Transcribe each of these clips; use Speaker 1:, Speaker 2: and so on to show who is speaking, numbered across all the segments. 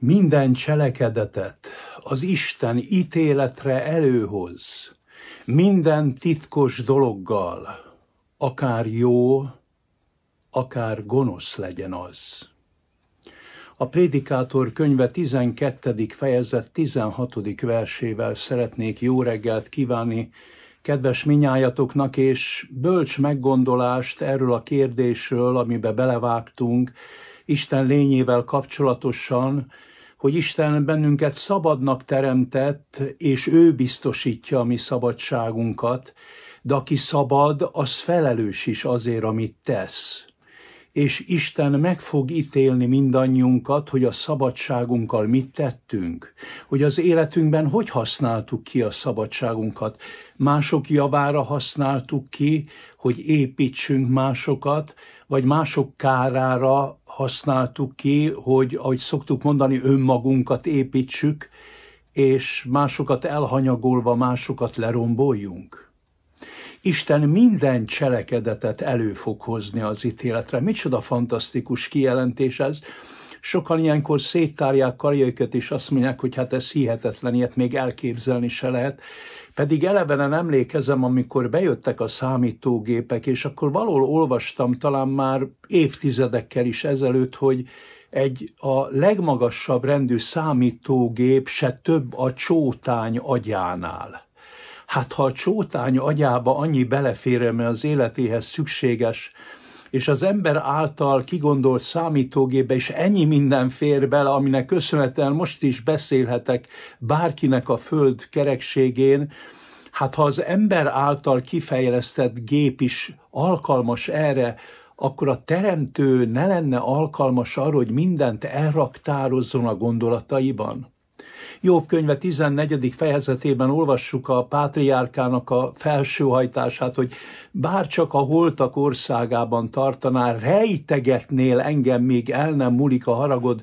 Speaker 1: Minden cselekedetet az Isten ítéletre előhoz, minden titkos dologgal, akár jó, akár gonosz legyen az. A Prédikátor könyve 12. fejezet 16. versével szeretnék jó reggelt kívánni kedves minnyájatoknak, és bölcs meggondolást erről a kérdésről, amibe belevágtunk, Isten lényével kapcsolatosan, hogy Isten bennünket szabadnak teremtett, és ő biztosítja a mi szabadságunkat, de aki szabad, az felelős is azért, amit tesz. És Isten meg fog ítélni mindannyiunkat, hogy a szabadságunkkal mit tettünk, hogy az életünkben hogy használtuk ki a szabadságunkat. Mások javára használtuk ki, hogy építsünk másokat, vagy mások kárára használtuk ki, hogy ahogy szoktuk mondani, önmagunkat építsük, és másokat elhanyagolva másokat leromboljunk. Isten minden cselekedetet elő fog hozni az ítéletre. Micsoda fantasztikus kijelentés ez, Sokan ilyenkor széttárják karjaikat, és azt mondják, hogy hát ez hihetetlen, ilyet még elképzelni se lehet. Pedig elevenen emlékezem, amikor bejöttek a számítógépek, és akkor valahol olvastam talán már évtizedekkel is ezelőtt, hogy egy a legmagasabb rendű számítógép se több a csótány agyánál. Hát ha a csótány agyába annyi belefér, ami az életéhez szükséges, és az ember által kigondolt számítógébe is ennyi minden fér bele, aminek köszönhetően most is beszélhetek bárkinek a föld kerekségén, hát ha az ember által kifejlesztett gép is alkalmas erre, akkor a teremtő ne lenne alkalmas arra, hogy mindent elraktározzon a gondolataiban? Jobb könyve 14. fejezetében olvassuk a pátriárkának a felsőhajtását, hogy bár csak a holtak országában tartaná, rejtegetnél engem, még el nem múlik a haragod,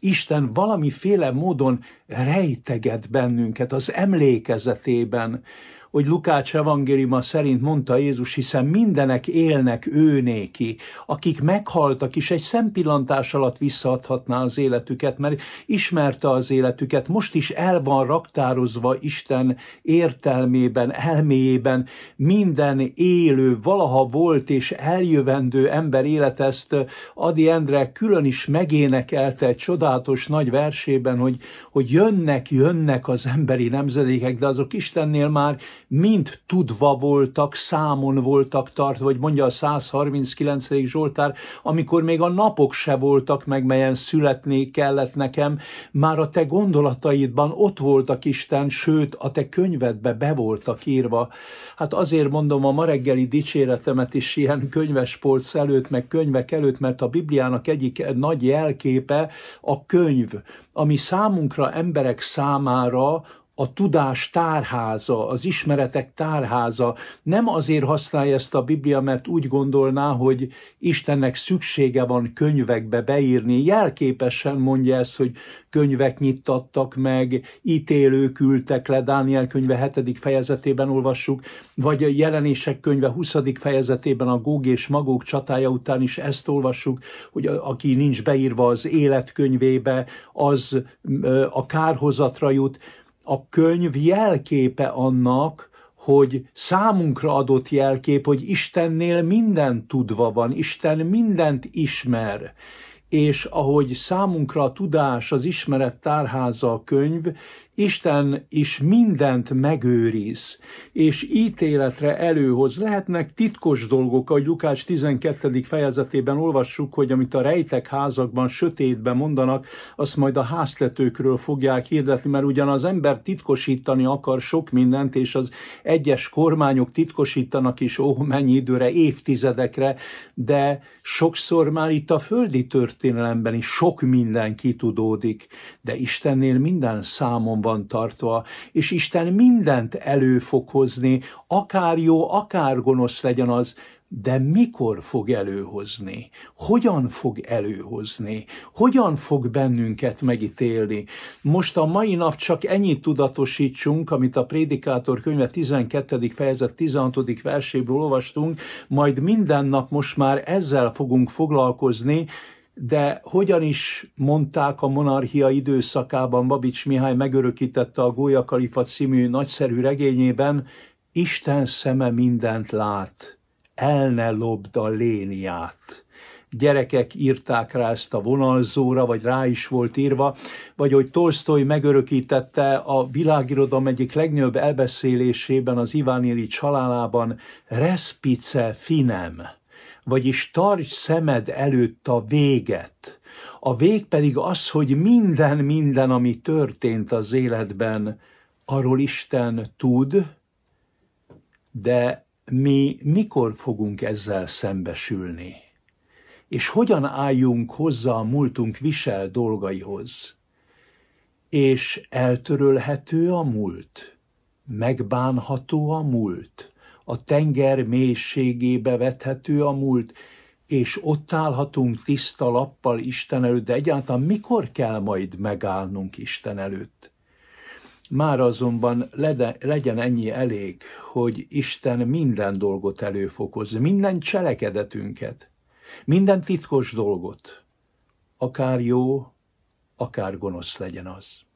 Speaker 1: Isten valamiféle módon rejteget bennünket az emlékezetében, hogy Lukács evangéliuma szerint mondta Jézus, hiszen mindenek élnek őnéki, akik meghaltak is, egy szempillantás alatt visszaadhatná az életüket, mert ismerte az életüket, most is el van raktározva Isten értelmében, elméjében minden élő, valaha volt és eljövendő ember élet, ezt Adi Endre külön is megénekelte egy csodálatos nagy versében, hogy, hogy jönnek, jönnek az emberi nemzedékek, de azok Istennél már mind tudva voltak, számon voltak tartva, vagy mondja a 139. Zsoltár, amikor még a napok se voltak meg, melyen születni kellett nekem, már a te gondolataidban ott voltak Isten, sőt, a te könyvedbe be voltak írva. Hát azért mondom a ma reggeli dicséretemet is ilyen könyvespolc előtt, meg könyvek előtt, mert a Bibliának egyik nagy jelképe a könyv, ami számunkra, emberek számára a tudás tárháza, az ismeretek tárháza nem azért használja ezt a Biblia, mert úgy gondolná, hogy Istennek szüksége van könyvekbe beírni. Jelképesen mondja ezt, hogy könyvek nyittattak meg, ítélők ültek le, Dániel könyve 7. fejezetében olvassuk, vagy a jelenések könyve 20. fejezetében a Góg és Magók csatája után is ezt olvassuk, hogy a, aki nincs beírva az életkönyvébe, az a kárhozatra jut a könyv jelképe annak, hogy számunkra adott jelkép, hogy Istennél minden tudva van, Isten mindent ismer, és ahogy számunkra a tudás, az ismeret tárháza a könyv, Isten is mindent megőriz, és ítéletre előhoz. Lehetnek titkos dolgok, ahogy Lukács 12. fejezetében olvassuk, hogy amit a rejtek házakban sötétben mondanak, azt majd a háztetőkről fogják hirdetni, mert ugyan az ember titkosítani akar sok mindent, és az egyes kormányok titkosítanak is, ó, mennyi időre, évtizedekre, de sokszor már itt a földi tört történelemben is sok minden kitudódik, de Istennél minden számon van tartva, és Isten mindent elő fog hozni, akár jó, akár gonosz legyen az, de mikor fog előhozni, hogyan fog előhozni, hogyan fog bennünket megítélni. Most a mai nap csak ennyit tudatosítsunk, amit a Prédikátor könyve 12. fejezet 16. verséből olvastunk, majd minden nap most már ezzel fogunk foglalkozni, de hogyan is mondták a monarchia időszakában, Babics Mihály megörökítette a Gólya Kalifa című nagyszerű regényében, Isten szeme mindent lát, el ne lobd a léniát. Gyerekek írták rá ezt a vonalzóra, vagy rá is volt írva, vagy hogy Tolstoy megörökítette a világirodalom egyik legnagyobb elbeszélésében, az Iván Ilics halálában, Respice finem vagyis tarts szemed előtt a véget. A vég pedig az, hogy minden, minden, ami történt az életben, arról Isten tud, de mi mikor fogunk ezzel szembesülni? És hogyan álljunk hozzá a múltunk visel dolgaihoz? És eltörölhető a múlt? Megbánható a múlt? a tenger mélységébe vethető a múlt, és ott állhatunk tiszta lappal Isten előtt, de egyáltalán mikor kell majd megállnunk Isten előtt? Már azonban legyen ennyi elég, hogy Isten minden dolgot előfokoz, minden cselekedetünket, minden titkos dolgot, akár jó, akár gonosz legyen az.